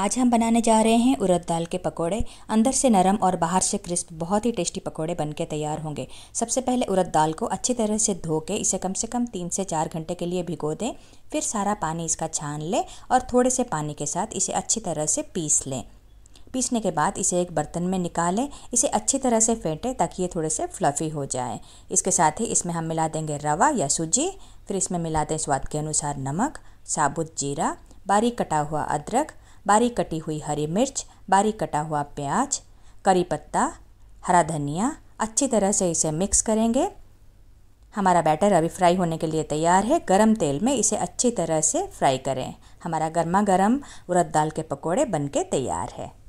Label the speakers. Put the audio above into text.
Speaker 1: आज हम बनाने जा रहे हैं उड़द दाल के पकोड़े अंदर से नरम और बाहर से क्रिस्प बहुत ही टेस्टी पकोड़े बनके तैयार होंगे सबसे पहले उड़द दाल को अच्छी तरह से धो के इसे कम से कम तीन से चार घंटे के लिए भिगो दें फिर सारा पानी इसका छान लें और थोड़े से पानी के साथ इसे अच्छी तरह से पीस लें पीसने के बाद इसे एक बर्तन में निकालें इसे अच्छी तरह से फेंटें ताकि ये थोड़े से फ्लफ़ी हो जाए इसके साथ ही इसमें हम मिला देंगे रवा या सूजी फिर इसमें मिला दें स्वाद के अनुसार नमक साबुत जीरा बारीक कटा हुआ अदरक बारीक कटी हुई हरी मिर्च बारीक कटा हुआ प्याज करी पत्ता हरा धनिया अच्छी तरह से इसे मिक्स करेंगे हमारा बैटर अभी फ्राई होने के लिए तैयार है गरम तेल में इसे अच्छी तरह से फ्राई करें हमारा गर्मा गर्म उड़द दाल के बन बनके तैयार है